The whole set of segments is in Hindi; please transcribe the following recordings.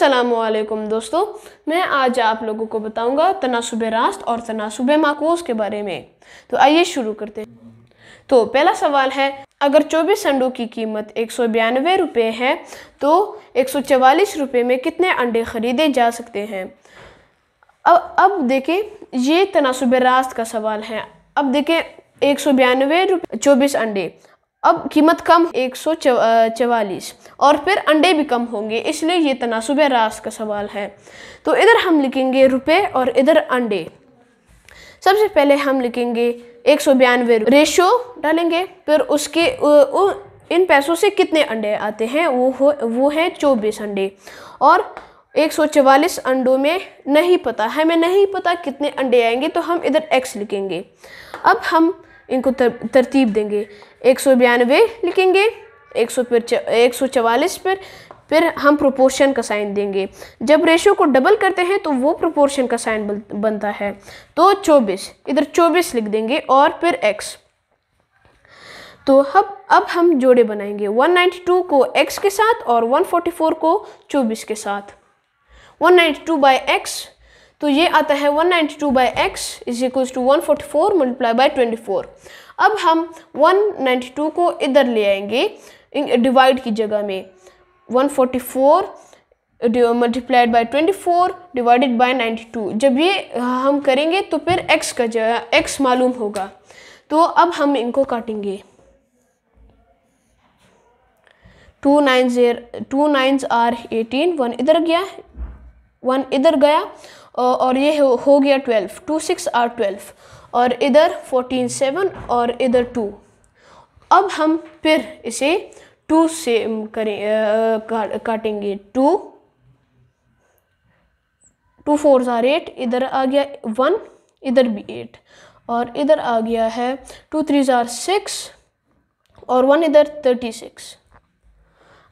असलकुम दोस्तों मैं आज आप लोगों को बताऊंगा तनासुब रास्त और तनासुब माकूस के बारे में तो आइए शुरू करते हैं तो पहला सवाल है अगर 24 अंडों की कीमत एक सौ बयानवे है तो एक सौ चवालीस में कितने अंडे ख़रीदे जा सकते हैं अब अब देखें ये तनासुब रास्त का सवाल है अब देखें एक सौ बयानवे रुपये चौबीस अंडे अब कीमत कम एक सौ चवालीस और फिर अंडे भी कम होंगे इसलिए ये तनासुब रास का सवाल है तो इधर हम लिखेंगे रुपए और इधर अंडे सबसे पहले हम लिखेंगे एक सौ बयानवे रेशो डालेंगे फिर उसके उ, उ, इन पैसों से कितने अंडे आते हैं वो हो वो हैं चौबीस अंडे और चवालीस अंडों में नहीं पता हमें नहीं पता कितने अंडे आएंगे तो हम इधर एक्स लिखेंगे अब हम इनको तर, तरतीब देंगे एक सौ बयानवे लिखेंगे एक सौ पर एक सौ चवालीस पर फिर हम प्रोपोर्शन का साइन देंगे जब रेशो को डबल करते हैं तो वो प्रोपोर्शन का साइन बनता है तो चौबीस इधर चौबीस लिख देंगे और फिर एक्स तो अब अब हम जोड़े बनाएंगे 192 को x के साथ और 144 को 24 के साथ 192 बाई एक्स तो ये आता है 192 ninety two by x is equal to one forty four multiply by twenty four अब हम 192 को इधर ले आएंगे डिवाइड की जगह में 144 forty four multiplied by twenty four divided by ninety two जब ये uh, हम करेंगे तो फिर x का जगह x मालूम होगा तो अब हम इनको काटेंगे टू नाइन जेर two nines are eighteen one इधर गया वन इधर गया और ये हो, हो गया twelve two six are twelve और इधर फोर्टीन सेवन और इधर टू अब हम फिर इसे टू से करें का, काटेंगे टू टू फोर ज़ार एट इधर आ गया वन इधर भी एट और इधर आ गया है टू थ्री ज़ार सिक्स और वन इधर थर्टी सिक्स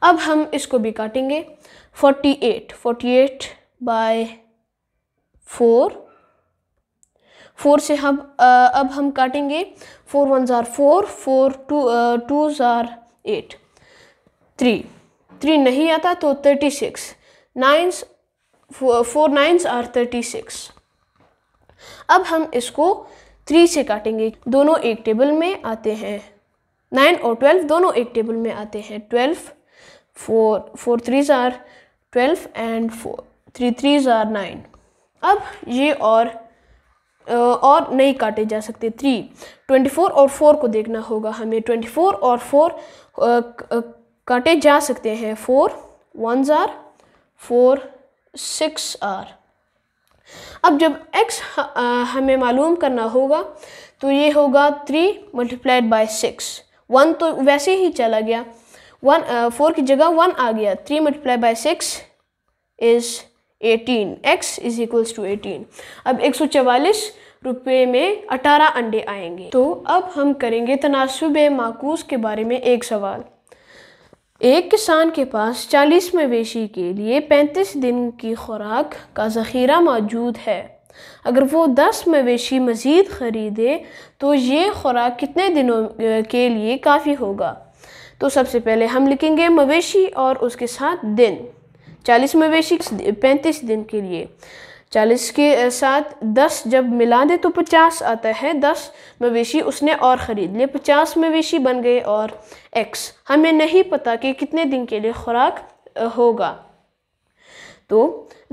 अब हम इसको भी काटेंगे forty eight forty eight by four four से हम अब हम काटेंगे फोर वन ज़ार फोर फोर टू टू ज़ार एट थ्री थ्री नहीं आता तो thirty six nines four nines are thirty six अब हम इसको थ्री से काटेंगे दोनों एक टेबल में आते हैं नाइन और ट्वेल्व दोनों एक टेबल में आते हैं ट्वेल्व फोर फोर थ्री ज़ार twelve and four three three ज़ार नाइन अब ये और और नहीं काटे जा सकते थ्री ट्वेंटी फोर और फोर को देखना होगा हमें ट्वेंटी फोर और फोर काटे जा सकते हैं फोर वन ज़ार फोर सिक्स आर अब जब x हमें मालूम करना होगा तो ये होगा three multiplied by six one तो वैसे ही चला गया वन फोर की जगह वन आ गया three multiply by six is eighteen x is equals to eighteen अब एक सौ चवालीस रुपये में अठारह अंडे आएंगे तो अब हम करेंगे तनासब माकूस के बारे में एक सवाल एक किसान के पास चालीस मवेशी के लिए पैंतीस दिन की खुराक का ज़ख़ीरा मौजूद है अगर वो दस मवेशी मज़ीद ख़रीदे तो ये खुराक कितने दिनों के लिए काफ़ी होगा तो सबसे पहले हम लिखेंगे मवेशी और उसके साथ दिन चालीस मवेशी पैंतीस दिन के लिए चालीस के साथ दस जब मिला दे तो पचास आता है दस मवेशी उसने और ख़रीद लिए पचास मवेशी बन गए और एक्स हमें नहीं पता कि कितने दिन के लिए खुराक होगा तो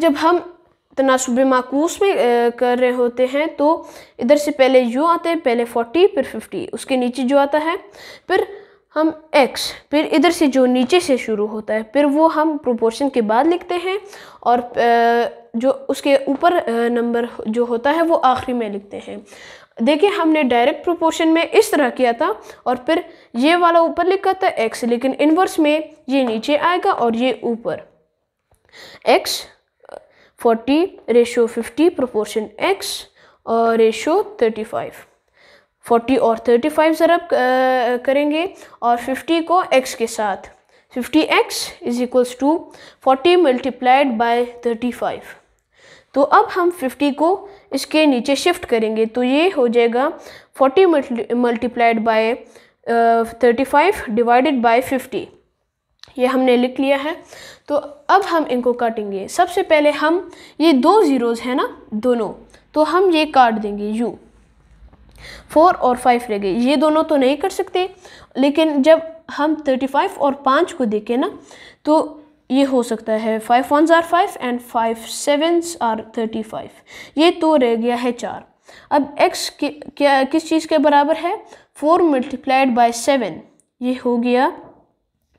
जब हम तनासुब माकूस में कर रहे होते हैं तो इधर से पहले यू आते हैं पहले फोर्टी फिर फिफ्टी उसके नीचे जो आता है फिर हम x फिर इधर से जो नीचे से शुरू होता है फिर वो हम प्रोपोर्शन के बाद लिखते हैं और जो उसके ऊपर नंबर जो होता है वो आखिरी में लिखते हैं देखिए हमने डायरेक्ट प्रोपोर्शन में इस तरह किया था और फिर ये वाला ऊपर लिखा था x लेकिन इनवर्स में ये नीचे आएगा और ये ऊपर x 40 रेशो 50 प्रोपोर्शन x और रेशो 35 फोर्टी और थर्टी फाइव ज़रब करेंगे और फिफ्टी को एक्स के साथ fifty x is equals to forty multiplied by thirty five तो अब हम 50 को इसके नीचे शिफ्ट करेंगे तो ये हो जाएगा 40 मल्टीप्लाइड बाय 35 डिवाइडेड बाय 50 ये हमने लिख लिया है तो अब हम इनको काटेंगे सबसे पहले हम ये दो ज़ीरोज़ हैं ना दोनों तो हम ये काट देंगे यू फोर और फाइव रह गए ये दोनों तो नहीं कर सकते लेकिन जब हम थर्टी फाइव और पाँच को देखें ना तो ये हो सकता है five one are five and five sevens are thirty five ये तो रह गया है चार अब एक्स क्या किस चीज़ के बराबर है फोर मल्टीप्लाइड बाई सेवन ये हो गया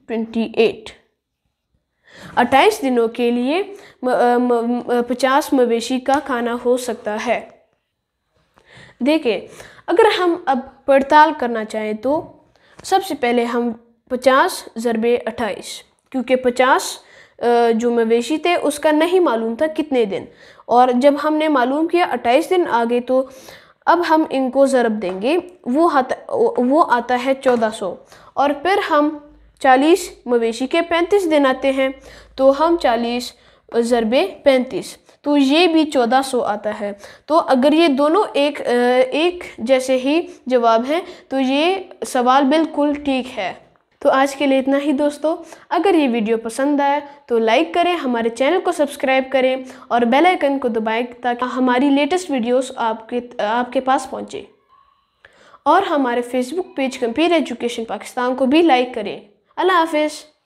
ट्वेंटी एट अट्ठाईस दिनों के लिए पचास मवेशी का खाना हो सकता है देखें अगर हम अब पड़ताल करना चाहें तो सबसे पहले हम पचास ज़रबे अट्ठाईस क्योंकि पचास जो मवेशी थे उसका नहीं मालूम था कितने दिन और जब हमने मालूम किया अट्ठाईस दिन आ गए तो अब हम इनको ज़रब देंगे वो आता वो आता है चौदह सौ और फिर हम चालीस मवेशी के पैंतीस दिन आते हैं तो हम चालीस ज़रबे पैंतीस तो ये भी 1400 आता है तो अगर ये दोनों एक एक जैसे ही जवाब हैं तो ये सवाल बिल्कुल ठीक है तो आज के लिए इतना ही दोस्तों अगर ये वीडियो पसंद आए तो लाइक करें हमारे चैनल को सब्सक्राइब करें और बेल आइकन को दबाएं ताकि हमारी लेटेस्ट वीडियोस आपके आपके पास पहुंचे और हमारे Facebook page computer education Pakistan को भी लाइक करें अल्लाह हाफिज़